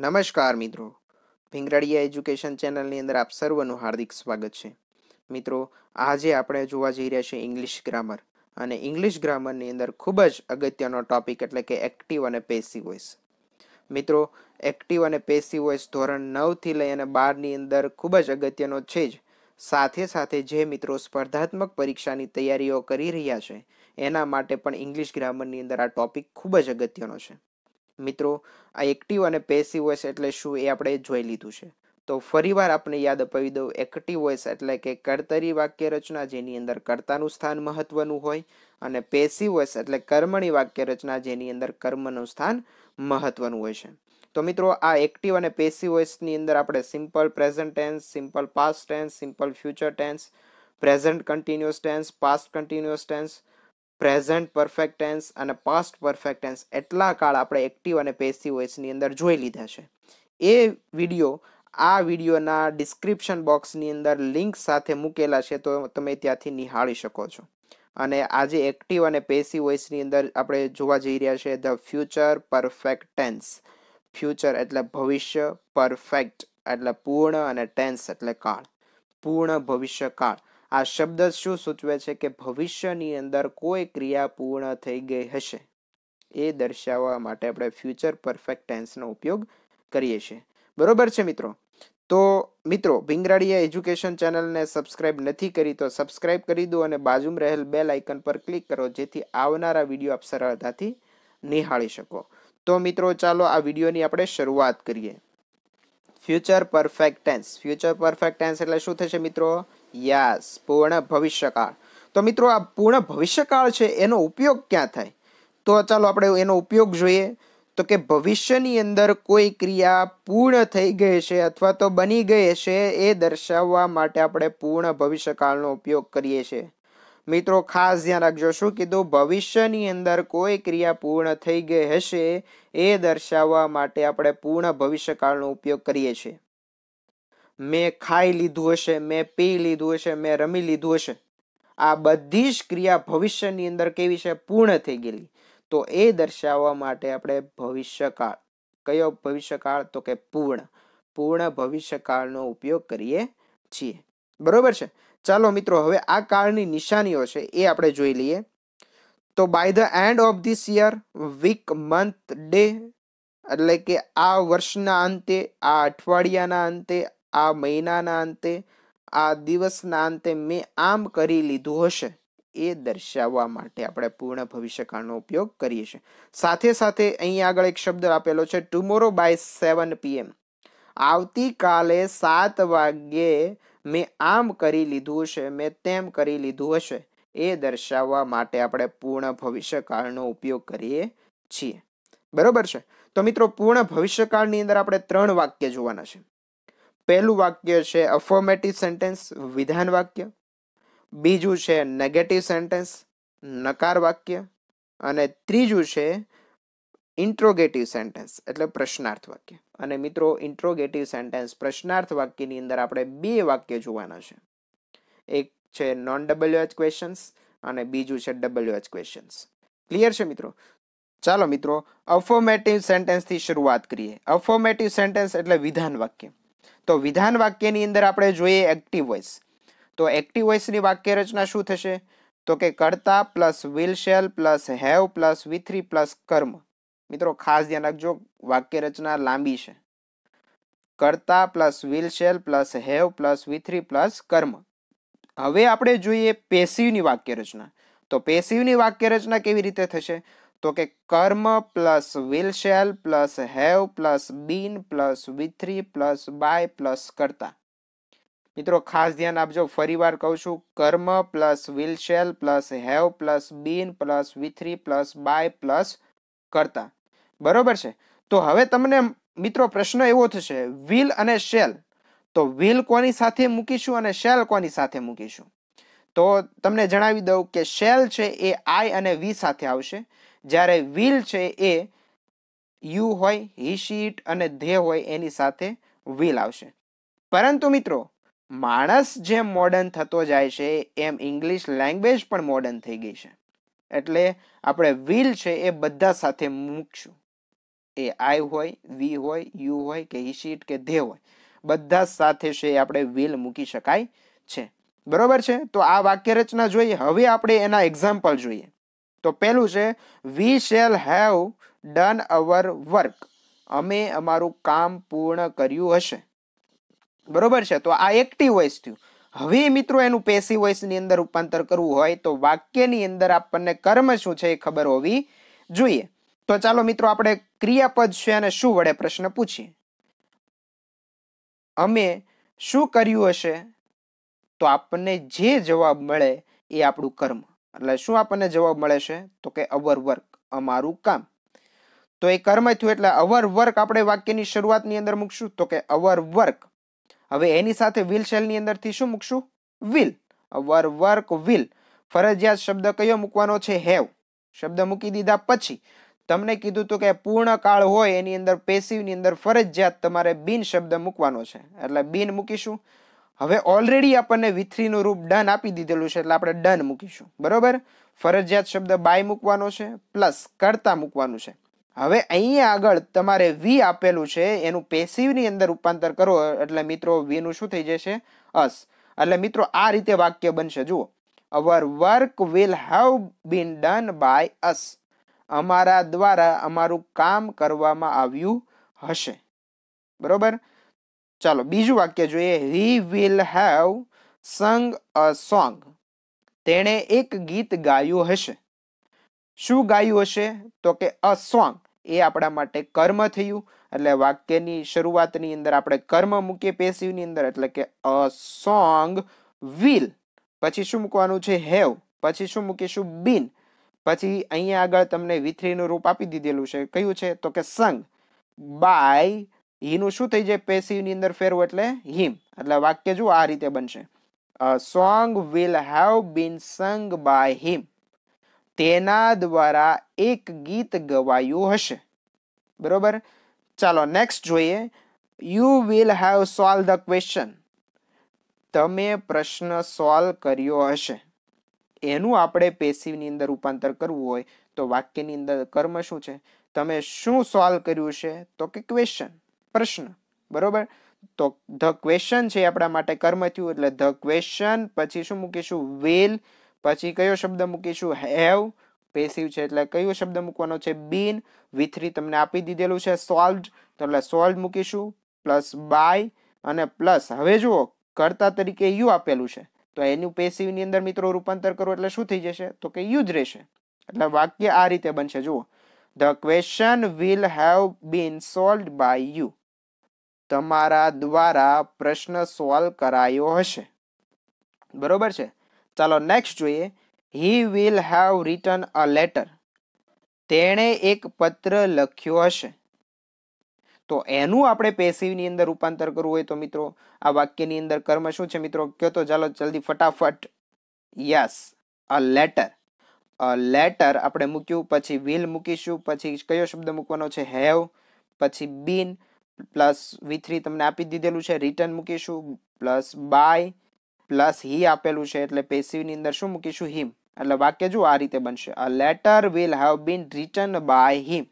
નમસ્કાર મિત્રો ભીંગરાડિયા એજ્યુકેશન ચેનલની અંદર આપ સર્વનું હાર્દિક સ્વાગત છે મિત્રો આજે આપણે જોવા જઈ રહ્યા છીએ ઇંગ્લિશ ગ્રામર અને ઇંગ્લિશ ગ્રામરની અંદર ખૂબ જ અગત્યનો ટોપિક એટલે કે એક્ટિવ અને પેસિવ વોઇસ મિત્રો એક્ટિવ અને પેસિવ વોઇસ ધોરણ નવથી લઈ અને બારની અંદર ખૂબ જ અગત્યનો છે જ સાથે સાથે જે મિત્રો સ્પર્ધાત્મક પરીક્ષાની તૈયારીઓ કરી રહ્યા છે એના માટે પણ ઇંગ્લિશ ગ્રામરની અંદર આ ટોપિક ખૂબ જ અગત્યનો છે મિત્રો આ એક્ટિવ અને પેસિવ વોઇસ એટલે શું એ આપણે જોઈ લીધું છે તો ફરીવાર આપણે યાદ અપાવી દઉં એક્ટિવ વોઇસ એટલે કે કર્તરી વાક્ય રચના જેની અંદર કર્તાનું સ્થાન મહત્વનું હોય અને પેસિવ વોઇસ એટલે કર્મણી વાક્ય રચના જેની અંદર કર્મનું સ્થાન મહત્વનું હોય છે તો મિત્રો આ એક્ટિવ અને પેસિવ વોઇસની અંદર આપણે simple present tense simple past tense simple future tense present continuous tense past continuous tense present perfect tense અને પાસ્ટ પરફેક્ટ એટલા કાળ આપણે એક્ટિવ અને પેસિવ વોઇસની અંદર જોઈ લીધા છે એ વિડીયો આ વિડીયોના ડિસ્ક્રિપ્શન બોક્સની અંદર લિંક સાથે મૂકેલા છે તો તમે ત્યાંથી નિહાળી શકો છો અને આજે એક્ટિવ અને પેસિવ વોઇસની અંદર આપણે જોવા જઈ રહ્યા છે the future perfect tense future એટલે ભવિષ્ય પરફેક્ટ એટલે પૂર્ણ અને ટેન્સ એટલે કાળ પૂર્ણ ભવિષ્યકાળ આ શબ્દ શું સૂચવે છે કે ભવિષ્યની અંદર કોઈ ક્રિયા પૂર્ણ થઈ ગઈ હશે એ દર્શાવવા માટે આપણે ફ્યુચર પરફેક્ટ ટેન્સનો ઉપયોગ કરીએ છીએ બરોબર છે મિત્રો તો મિત્રો ભીંગરાડિયા એજ્યુકેશન ચેનલને સબસ્ક્રાઇબ નથી કરી તો સબસ્ક્રાઈબ કરી દો અને બાજુમાં રહેલ બે આઇકન પર ક્લિક કરો જેથી આવનારા વિડીયો આપ સરળતાથી નિહાળી શકો તો મિત્રો ચાલો આ વિડીયોની આપણે શરૂઆત કરીએ future perfect tense future perfect tense એટલે શું થશે મિત્રો યસ પૂર્ણ ભવિષ્યકાળ તો મિત્રો આ પૂર્ણ ભવિષ્યકાળ છે એનો ઉપયોગ ક્યાં થાય તો ચાલો આપણે એનો ઉપયોગ જોઈએ તો કે ભવિષ્યની અંદર કોઈ ક્રિયા પૂર્ણ થઈ ગઈ છે અથવા તો બની ગઈ છે એ દર્શાવવા માટે આપણે પૂર્ણ ભવિષ્યકાળનો ઉપયોગ કરીએ છીએ મિત્રો ખાસ ધ્યાન રાખજો શું કીધું ભવિષ્યની અંદર કોઈ ક્રિયા પૂર્ણ થઈ ગઈ હશે એ દર્શાવવા માટે આપણે પૂર્ણ ભવિષ્યકાળનો ઉપયોગ કરીએ છીએ મેં ખાઈ લીધું હશે મેં પી લીધું હશે મેં રમી લીધું હશે આ બધી જ ક્રિયા ભવિષ્યની અંદર કેવી છે પૂર્ણ થઈ ગયેલી તો એ દર્શાવવા માટે આપણે ભવિષ્યકાળ કયો ભવિષ્યકાળ તો કે પૂર્ણ પૂર્ણ ભવિષ્યકાળનો ઉપયોગ કરીએ છીએ બરોબર છે ચાલો મિત્રો હવે આ કાળની નિશાનીઓ છે એ આપણે જોઈ લઈએ તો by the end of this year week month day એટલે કે આ વર્ષના અંતે આ અઠવાડિયાના અંતે આ મહિનાના અંતે આ દિવસના અંતે મેં આમ કરી લીધું હશે એ દર્શાવવા માટે આપણે પૂર્ણ ભવિષ્યકાળનો ઉપયોગ કરીએ છીએ સાથે સાથે અહીં આગળ એક શબ્દ આપેલો છે ટુમોરો બાય સેવન પીએમ આવતીકાલે સાત વાગ્યે મેં આમ કરી લીધું હશે મેં તેમ કરી લીધું હશે એ દર્શાવવા માટે આપણે પૂર્ણ ભવિષ્યકાળનો ઉપયોગ કરીએ છીએ બરોબર છે તો મિત્રો પૂર્ણ ભવિષ્યકાળની અંદર આપણે ત્રણ વાક્ય જોવાના છે પહેલું વાક્ય છે અફોર્મેટિવ સેન્ટેન્સ વિધાન વાક્ય બીજું છે નેગેટિવ સેન્ટેન્સ નકાર વાક્ય અને ત્રીજું છે ઇન્ટ્રોગેટિવ સેન્ટેન્સ એટલે પ્રશ્નાર્થ વાક્ય અને મિત્રો ઇન્ટ્રોગેટિવ સેન્ટેન્સ પ્રશ્નાર્થ વાક્યની અંદર આપણે બે વાક્ય જોવાના છે એક છે નોન ડબલ્યુ એચ ક્વેશ્ચન્સ અને બીજું છે ડબલ્યુ ડબલ્યુએચ ક્વેશ્ચન્સ ક્લિયર છે મિત્રો ચાલો મિત્રો અફોર્મેટિવ સેન્ટેન્સથી શરૂઆત કરીએ અફોર્મેટિવ સેન્ટેન્સ એટલે વિધાન વાક્ય તો વિધાન વાક્યની અંદર આપણે જોઈએ એક્ટિવ વોઇસ તો એક્ટિવ વોઇસની વાક્ય રચના શું થશે તો કે કરતા plus will shall plus have plus V three plus કર્મ મિત્રો ખાસ ધ્યાન રાખજો વાક્ય રચના લાંબી છે કરતા plus will shall plus have plus V three plus કર્મ હવે આપણે જોઈએ પેસિવની વાક્ય રચના તો પેસિવની વાક્ય રચના કેવી રીતે થશે તો કે કર્મ plus will shall plus have plus been plus V three plus by plus કરતા મિત્રો ખાસ ધ્યાન આપજો ફરીવાર કહું છું કર્મ plus shall plus have plus been plus V three plus by plus કરતા બરોબર છે તો હવે તમને મિત્રો પ્રશ્ન એવો થશે વિલ અને શેલ તો વિલ કોની સાથે મૂકીશું અને શેલ કોની સાથે મૂકીશું તો તમને જણાવી દઉં કે શેલ છે એ આઈ અને વી સાથે આવશે જ્યારે વિલ છે એ યુ હોય હી શીટ અને ધે હોય એની સાથે વિલ આવશે પરંતુ મિત્રો માણસ જેમ મોડર્ન થતો જાય છે એમ ઇંગ્લિશ લેંગ્વેજ પણ મોડર્ન થઈ ગઈ છે એટલે આપણે વિલ છે એ બધા સાથે મૂકશું એ આઈ હોય વી હોય યુ હોય કે હિશીટ કે ધે હોય બધા સાથે છે આપણે વિલ મૂકી શકાય છે બરોબર છે તો આ વાક્ય રચના જોઈએ હવે આપણે એના એક્ઝામ્પલ જોઈએ તો પહેલું છે we shall have done our work અમે અમારું કામ પૂર્ણ કર્યું હશે બરોબર છે તો આ એક્ટિવ વોઇસ થયું હવે મિત્રો એનું પેસી વોઇસની અંદર રૂપાંતર કરવું હોય તો વાક્યની અંદર આપણને કર્મ શું છે એ ખબર હોવી જોઈએ તો ચાલો મિત્રો આપણે ક્રિયાપદ છે અને શું વડે પ્રશ્ન પૂછીએ અમે શું કર્યું હશે તો આપણને જે જવાબ મળે એ આપણું કર્મ એટલે શું આપણને જવાબ મળે છે તો કે અવર વર્ક અમારું કામ તો એ કર્મ થયું એટલે અવર વર્ક આપણે વાક્યની શરૂઆતની અંદર મૂકશું તો કે અવર વર્ક હવે એની સાથે વિલ શેલની અંદરથી શું મૂકશું વિલ અવર વર્ક વિલ ફરજિયાત શબ્દ કયો મૂકવાનો છે હેવ શબ્દ મૂકી દીધા પછી તમને કીધું તો કે પૂર્ણ કાળ હોય એની અંદર પેસિવની અંદર ફરજિયાત તમારે બિન શબ્દ મૂકવાનો છે એટલે બિન મૂકીશું હવે ઓલરેડી આપણને વિથરીનું રૂપ ડન આપી દીધેલું છે એટલે આપણે ડન મૂકીશું બરોબર ફરજિયાત શબ્દ બાય મૂકવાનો છે પ્લસ કરતા મૂકવાનું છે હવે અહીંયા આગળ તમારે વી આપેલું છે એનું પેસિવની અંદર રૂપાંતર કરો એટલે મિત્રો વીનું શું થઈ જશે અસ એટલે મિત્રો આ રીતે વાક્ય બનશે જુઓ our work will have been done by us અમારા દ્વારા અમારું કામ કરવામાં આવ્યું હશે બરોબર ચાલો બીજું વાક્ય જોઈએ હી વિલ હેવ સંગ અ સોંગ તેણે એક ગીત ગાયું હશે શું ગાયું હશે તો કે અ સોંગ એ આપણા માટે કર્મ થયું એટલે વાક્યની શરૂઆતની અંદર આપણે કર્મ મૂકીએ પેસિવની અંદર એટલે કે અ સોંગ વિલ પછી શું મૂકવાનું છે હેવ પછી શું મૂકીશું બિન પછી અહીંયા આગળ તમને વિથરીનું રૂપ આપી દીધેલું છે કયું છે તો કે સંગ બાય હીનું શું થઈ જાય પેસિવની અંદર ફેરવું એટલે હિમ એટલે વાક્ય જુઓ આ રીતે બનશે song will have been sung by him તેના દ્વારા એક ગીત ગવાયું હશે બરોબર ચાલો નેક્સ્ટ જોઈએ you will have solve the question તમે પ્રશ્ન સોલ્વ કર્યો હશે એનું આપણે પેસિવની અંદર રૂપાંતર કરવું હોય તો વાક્યની અંદર કર્મ શું છે તમે શું સોલ્વ કર્યું છે તો કે ક્વેશ્ચન પ્રશ્ન બરોબર તો ધ ક્વેશ્ચન છે આપણા માટે કર્મ થયું એટલે ધ ક્વેશ્ચન પછી શું મૂકીશું વેલ પછી કયો શબ્દ મૂકીશું હેવ પેસિવ છે એટલે કયો શબ્દ મૂકવાનો છે બીન વિથરી તમને આપી દીધેલું છે સોલ્વ તો એટલે સોલ્વ મૂકીશું પ્લસ બાય અને પ્લસ હવે જુઓ કરતા તરીકે યુ આપેલું છે તો એનું પેસિવની અંદર મિત્રો રૂપાંતર કરો એટલે શું થઈ જશે તો કે યુ જ રહેશે એટલે વાક્ય આ રીતે બનશે જુઓ the question will have been solve by you તમારા દ્વારા પ્રશ્ન સોલ્વ કરાયો હશે બરોબર છે ચાલો નેક્સ્ટ જોઈએ he will have return a letter તેણે એક પત્ર લખ્યો હશે તો એનું આપણે પેસિવની અંદર રૂપાંતર કરવું હોય તો મિત્રો આ વાક્યની અંદર કર્મ શું છે મિત્રો કહો તો ચાલો જલ્દી ફટાફટ yes a letter a letter આપણે મૂક્યું પછી વિલ મૂકીશું પછી કયો શબ્દ મૂકવાનો છે હેવ પછી બીન પ્લસ વી થ્રી તમને આપી દીધેલું છે રિટર્ન મૂકીશું પ્લસ બાય પ્લસ હી આપેલું છે એટલે પેસિવની અંદર શું મૂકીશું હિમ એટલે વાક્ય જો આ રીતે બનશે a letter will have been return by him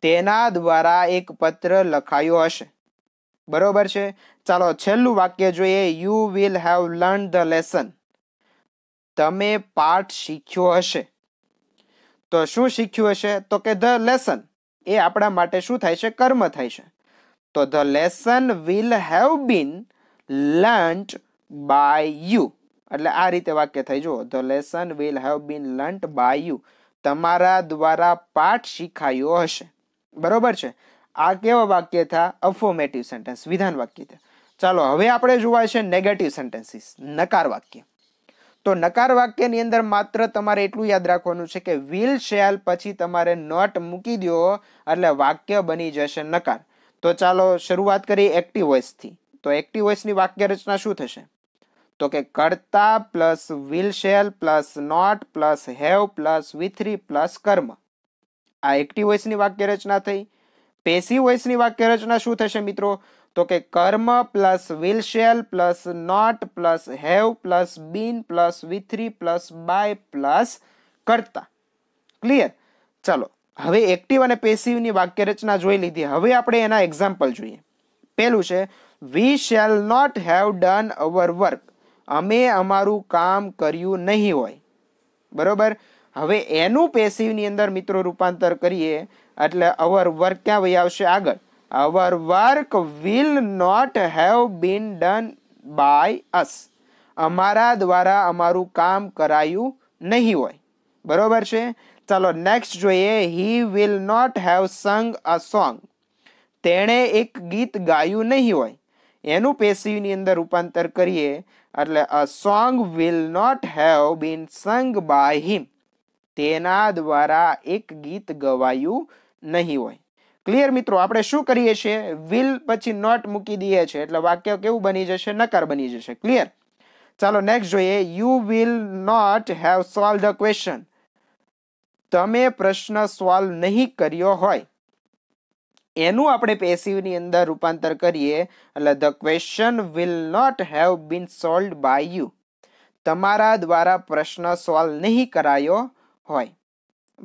તેના દ્વારા એક પત્ર લખાયો હશે બરોબર છે ચાલો છેલ્લું વાક્ય જોઈએ you will have learn the lesson તમે પાઠ શીખ્યો હશે તો શું શીખ્યું હશે તો કે ધ લેસન એ આપણા માટે શું થાય છે કર્મ થાય છે તો the lesson will have been learnt by you એટલે આ રીતે વાક્ય થઈ જુઓ the lesson will have been learnt by you તમારા દ્વારા પાઠ શીખાયો હશે બરોબર છે આ કેવા વાક્ય થા અફોમેટિવ સેન્ટેન્સ વિધાન વાક્ય થયા ચાલો હવે આપણે જોવા છે નેગેટિવ સેન્ટેન્સીસ નકાર વાક્ય તો નકાર વાક્યની અંદર માત્ર તમારે એટલું યાદ રાખવાનું છે કે વિલ શેલ પછી તમારે નોટ મૂકી દો એટલે વાક્ય બની જશે નકાર તો ચાલો શરૂઆત કરીએ એક્ટિવ વોઇસથી તો એક્ટિવ વોઇસની વાક્ય રચના શું થશે તો કે કરતા plus will shall plus not plus have plus V three plus કર્મ આ એક્ટિવ વોઇસની વાક્ય રચના થઈ પેસિવ વોઇસની વાક્ય રચના શું થશે મિત્રો તો કે કર્મ plus will shall plus not plus have plus been plus V three plus by plus કરતા ક્લિયર ચાલો હવે એક્ટિવ અને પેસિવની વાક્યરચના જોઈ લીધી હવે આપણે એના એક્ઝામ્પલ જોઈએ પહેલું છે we shall not have done our work અમે અમારું કામ કર્યું નહીં હોય બરોબર હવે એનું પેસિવની અંદર મિત્રો રૂપાંતર કરીએ એટલે અવર વર્ક ક્યાં વહી આવશે આગળ our work will not have been done by us અમારા દ્વારા અમારું કામ કરાયું નહીં હોય બરોબર છે ચાલો નેક્સ્ટ જોઈએ હી વિલ નોટ હેવ સંગ અ સોંગ તેણે એક ગીત ગાયું નહીં હોય એનું પેસીવની અંદર રૂપાંતર કરીએ એટલે a song will not have been sung by him તેના દ્વારા એક ગીત ગવાયું નહીં હોય ક્લિયર મિત્રો આપણે શું કરીએ છીએ વિલ પછી નોટ મૂકી દઈએ છીએ એટલે વાક્ય કેવું બની જશે નકાર બની જશે ક્લિયર ચાલો નેક્સ્ટ જોઈએ you will not have solve the question તમે પ્રશ્ન સોલ્વ નહીં કર્યો હોય એનું આપણે પેસિવની અંદર રૂપાંતર કરીએ એટલે the question will not have been solve by you તમારા દ્વારા પ્રશ્ન સોલ્વ નહીં કરાયો હોય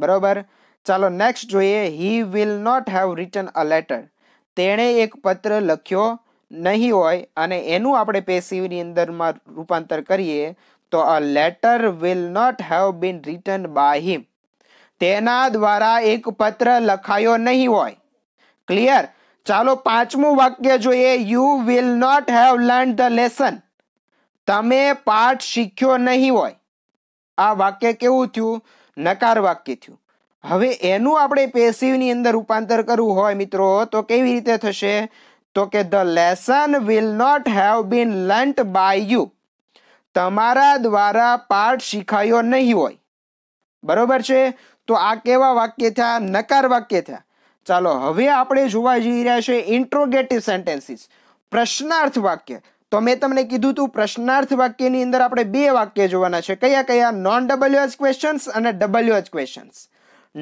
બરોબર ચાલો નેક્સ્ટ જોઈએ he will not have written a letter તેણે એક પત્ર લખ્યો નહીં હોય અને એનું આપણે પેસિવની અંદરમાં રૂપાંતર કરીએ તો a letter will not have been written by him તેના દ્વારા એક પત્ર લખાયો નહીં હોય ક્લિયર ચાલો પાંચમું વાક્ય જોઈએ you will not have learn the lesson તમે પાઠ શીખ્યો નહીં હોય આ વાક્ય કેવું થયું નકાર વાક્ય થયું હવે એનું આપણે પેસિવની અંદર રૂપાંતર કરવું હોય મિત્રો તો કેવી રીતે થશે તો કે the lesson will not have been learnt by you તમારા દ્વારા પાઠ શીખાયો નહીં હોય બરોબર છે તો આ કેવા વાક્ય થયા નકાર વાક્ય થયા ચાલો હવે આપણે જોવા જઈ રહ્યા છે ઇન્ટ્રોગેટિવ સેન્ટેન્સીસ પ્રશ્નાર્થ વાક્ય તો મેં તમને કીધું હતું પ્રશ્નાર્થ વાક્યની અંદર આપણે બે વાક્ય જોવાના છે કયા કયા નોન ડબલ્યુ એચ ક્વેશ્ચન્સ અને W H questions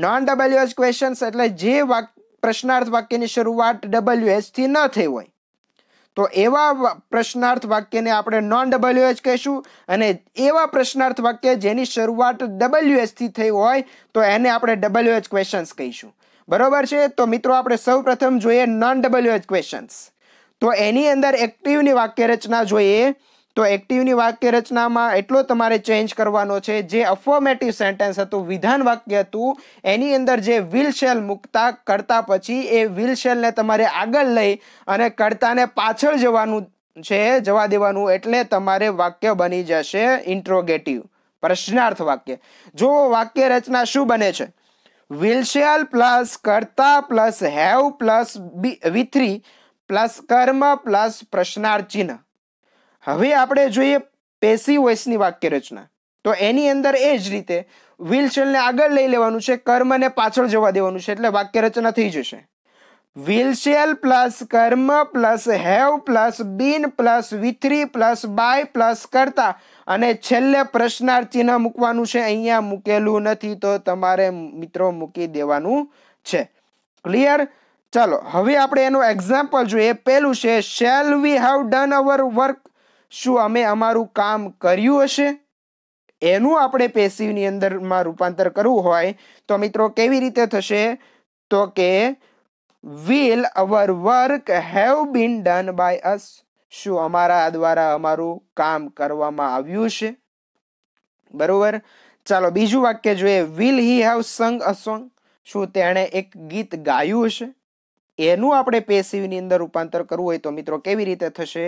non W H questions એટલે જે વાક પ્રશ્નાર્થ વાક્યની શરૂઆત ડબલ્યુ એચથી ન થઈ હોય તો એવા પ્રશ્નાર્થ વાક્યને આપણે નોન ડબલ્યુ એચ કહીશું અને એવા પ્રશ્નાર્થ વાક્ય જેની શરૂઆત ડબલ્યુ એચથી થઈ હોય તો એને આપણે ડબલ્યુ એચ ક્વેશન્સ કહીશું બરોબર છે તો મિત્રો આપણે સૌ જોઈએ નોન ડબલ્યુ એચ ક્વેશન્સ તો એની અંદર એક્ટિવની વાક્યરચના જોઈએ તો એક્ટિવની વાક્ય રચનામાં એટલો તમારે ચેન્જ કરવાનો છે જે અફોર્મેટિવ સેન્ટેન્સ હતું વિધાન વાક્ય હતું એની અંદર જે વિલ શેલ મૂકતા કરતા પછી એ વિલ શેલને તમારે આગળ લઈ અને કરતાને પાછળ જવાનું છે જવા દેવાનું એટલે તમારે વાક્ય બની જશે ઇન્ટ્રોગેટિવ પ્રશ્નાર્થ વાક્ય જો વાક્ય રચના શું બને છે વિલશેલ પ્લસ કરતા plus have plus be V three plus કર્મ પ્લસ પ્રશ્નાર્થ ચિહ્ન હવે આપણે જોઈએ પેસી વોઇસની વાક્ય રચના તો એની અંદર એ જ રીતે વિલશેલને આગળ લઈ લેવાનું છે કર્મને પાછળ જવા દેવાનું છે એટલે વાક્ય રચના થઈ જશે વિલશેલ પ્લસ કર્મ plus have plus been plus V three plus by plus કરતા અને છેલ્લે પ્રશ્નાર્થ ચિહ્ન મૂકવાનું છે અહીંયા મૂકેલું નથી તો તમારે મિત્રો મૂકી દેવાનું છે ક્લિયર ચાલો હવે આપણે એનું એક્ઝામ્પલ જોઈએ પહેલું છે shall we have done our work શું અમે અમારું કામ કર્યું હશે એનું આપણે પેસિવની અંદરમાં રૂપાંતર કરવું હોય તો મિત્રો કેવી રીતે થશે તો કે will our work have been done by us શું અમારા દ્વારા અમારું કામ કરવામાં આવ્યું છે બરોબર ચાલો બીજું વાક્ય જોઈએ વિલ હી હેવ સંગ અ સોંગ શું તેણે એક ગીત ગાયું હશે એનું આપણે પેસિવની અંદર રૂપાંતર કરવું હોય તો મિત્રો કેવી રીતે થશે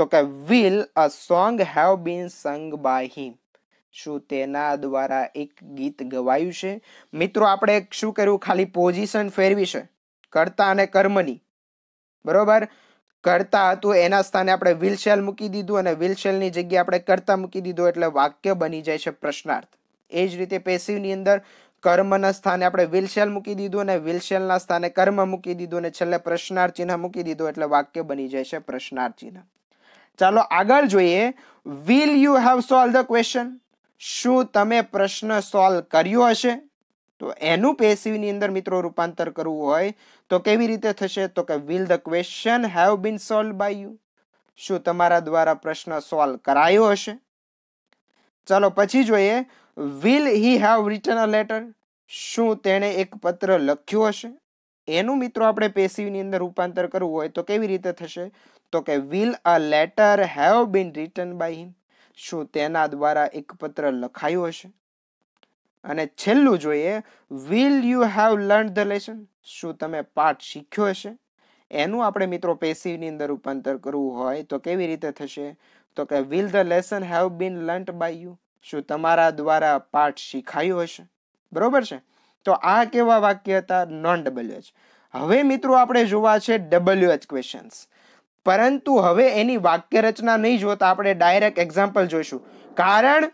તો કે will a song have been sung by him શું તેના દ્વારા એક ગીત ગવાયું છે મિત્રો આપણે શું કર્યું ખાલી પોઝિશન ફેરવી છે કર્તા અને કર્મની બરોબર કરતા હતું એના સ્થાને આપણે વિલશેલ મૂકી દીધું અને વિલ જગ્યાએ આપણે કરતા મૂકી દીધું એટલે વાક્ય બની જાય છે પ્રશ્નાર્થ એ જ રીતે પેસિવની અંદર કર્મના સ્થાને આપણે વિલશેલ મૂકી દીધું અને વિલશેલના સ્થાને કર્મ મૂકી દીધું અને છેલ્લે પ્રશ્નાર્થ ચિહ્ન મૂકી દીધું એટલે વાક્ય બની જાય છે પ્રશ્નાર્થ ચિહ્ન ચાલો આગળ જોઈએ will you have solve the question શું તમે પ્રશ્ન સોલ્વ કર્યો હશે તો એનું પેસિવની અંદર મિત્રો રૂપાંતર કરવું હોય તો કેવી રીતે થશે તો કે will the question have been solve by you શું તમારા દ્વારા પ્રશ્ન સોલ્વ કરાયો હશે ચાલો પછી જોઈએ will he have written a letter શું તેણે એક પત્ર લખ્યો હશે એનું મિત્રો આપણે પેસિવની અંદર રૂપાંતર કરવું હોય તો કેવી રીતે થશે તો કે will a letter have been written by him શું તેના દ્વારા એક પત્ર લખાયો હશે અને છેલ્લું જોઈએ will you have learn the lesson શું તમે પાઠ શીખ્યો હશે એનું આપણે મિત્રો પેસિવની અંદર રૂપાંતર કરવું હોય તો કેવી રીતે થશે તો કે will the lesson have been learnt by you શું તમારા દ્વારા પાઠ શીખાયો હશે બરોબર છે તો આ કેવા વાક્ય હતા નોન ડબલ્યુ એચ હવે મિત્રો આપણે જોવા છે ડબલ્યુ એચ ક્વેશ્ચન્સ પરંતુ હવે એની વાક્ય રચના નહીં જોતા આપણે ડાયરેક્ટ એક્ઝામ્પલ જોઈશું કારણ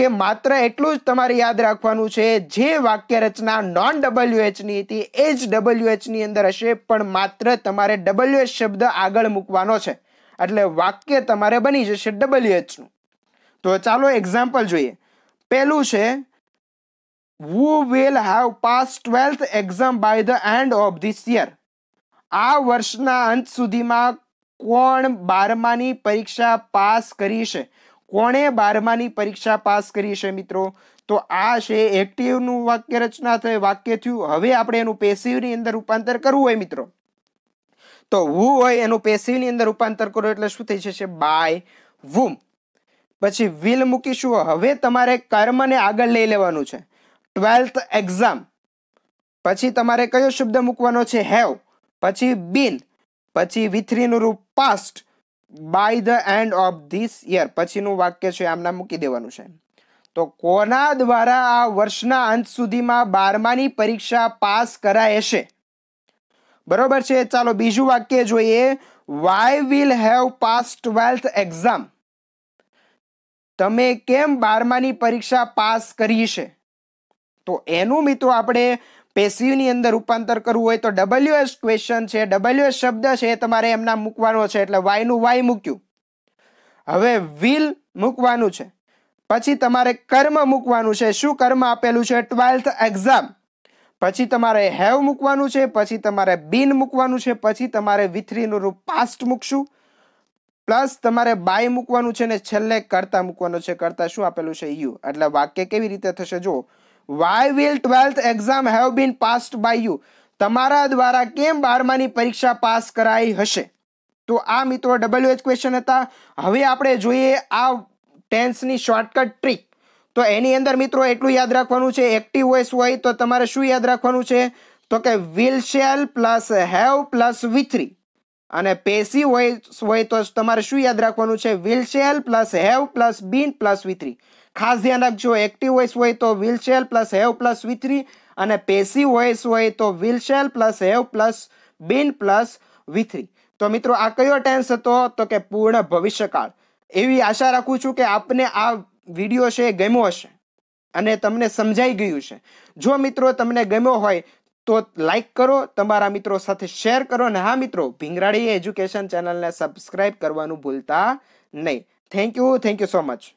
કે માત્ર એટલું જ તમારે યાદ રાખવાનું છે જે વાક્ય રચના નોન ડબલ્યુ ની હતી એ જ ડબલ્યુ ની અંદર હશે પણ માત્ર તમારે ડબલ્યુ એચ શબ્દ આગળ મૂકવાનો છે એટલે વાક્ય તમારે બની જશે ડબલ્યુ નું તો ચાલો એક્ઝામ્પલ જોઈએ પહેલું છે you will have pass twelfth exam by the end of this year આ વર્ષના અંત સુધીમાં કોણ બારમાની પરીક્ષા પાસ કરી છે કોણે બારમાની પરીક્ષા પાસ કરી છે મિત્રો તો આ છે એક્ટિવનું વાક્ય રચના થાય વાક્ય થયું હવે આપણે એનું પેસિવની અંદર રૂપાંતર કરવું હોય મિત્રો તો વુ હોય એનું પેસિવની અંદર રૂપાંતર કરો એટલે શું થઈ જશે બાય વુમ પછી વિલ મૂકીશું હવે તમારે કર્મને આગળ લઈ લેવાનું છે ટ્વેલ્થ એક્ઝામ પછી તમારે કયો શબ્દ મૂકવાનો છે હેવ પછી બિન પછી વિથરીનું રૂપ passed by the end of this year પછીનું વાક્ય છે આમના મૂકી દેવાનું છે તો કોના દ્વારા આ વર્ષના અંત સુધીમાં બારમાની પરીક્ષા પાસ કરાય છે બરોબર છે ચાલો બીજું વાક્ય જોઈએ why will have pass twelfth exam તમે કેમ બારમાની પરીક્ષા પાસ કરી છે તો એનું મિત્રો આપણે પેસિવની અંદર રૂપાંતર કરવું હોય તો ડબલ્યુ એસ ક્વેશ્ચન છે ડબલ્યુ એસ શબ્દ છે એ તમારે એમના મૂકવાનો છે એટલે વાયનું વાય મૂક્યું હવે વિલ મૂકવાનું છે પછી તમારે કર્મ મૂકવાનું છે શું કર્મ આપેલું છે ટ્વેલ્થ એક્ઝામ પછી તમારે હેવ મૂકવાનું છે પછી તમારે બિન મૂકવાનું છે પછી તમારે વિથરીનું રૂપ પાસ્ટ મૂકશું પ્લસ તમારે બાય મૂકવાનું છે ને છેલ્લે કરતા મૂકવાનું છે કરતા શું આપેલું છે યુ એટલે વાક્ય કેવી રીતે થશે જો why will twelfth exam have been passed by you તમારા દ્વારા કેમ બારમાની પરીક્ષા પાસ કરાઈ હશે તો આ મિત્રો ડબલ્યુ એચ ક્વેશ્ચન હતા હવે આપણે જોઈએ આ ટેન્સની શોર્ટકટ ટ્રીક તો એની અંદર મિત્રો એટલું યાદ રાખવાનું છે એક્ટિવ વોઇસ હોય તો તમારે શું યાદ રાખવાનું છે તો કે will shall plus have plus V three અને પેસી હોય હોય તો તમારે શું યાદ રાખવાનું છે will plus have plus been plus V three ખાસ ધ્યાન રાખજો એક્ટિવ વોઇસ હોય તો will plus have plus V three અને પેસી વોઇસ હોય તો will shall plus have plus been plus V three તો મિત્રો આ કયો ટેન્સ હતો તો કે પૂર્ણ ભવિષ્યકાળ એવી આશા રાખું છું કે આપને આ વિડીયો છે એ ગમ્યો હશે અને તમને સમજાઈ ગયું છે જો મિત્રો તમને ગમ્યો હોય તો લાઈક કરો તમારા મિત્રો સાથે શેર કરો અને હા મિત્રો ભીંગરાળી એજ્યુકેશન ચેનલને સબસ્ક્રાઈબ કરવાનું ભૂલતા નહીં thank you thank you so much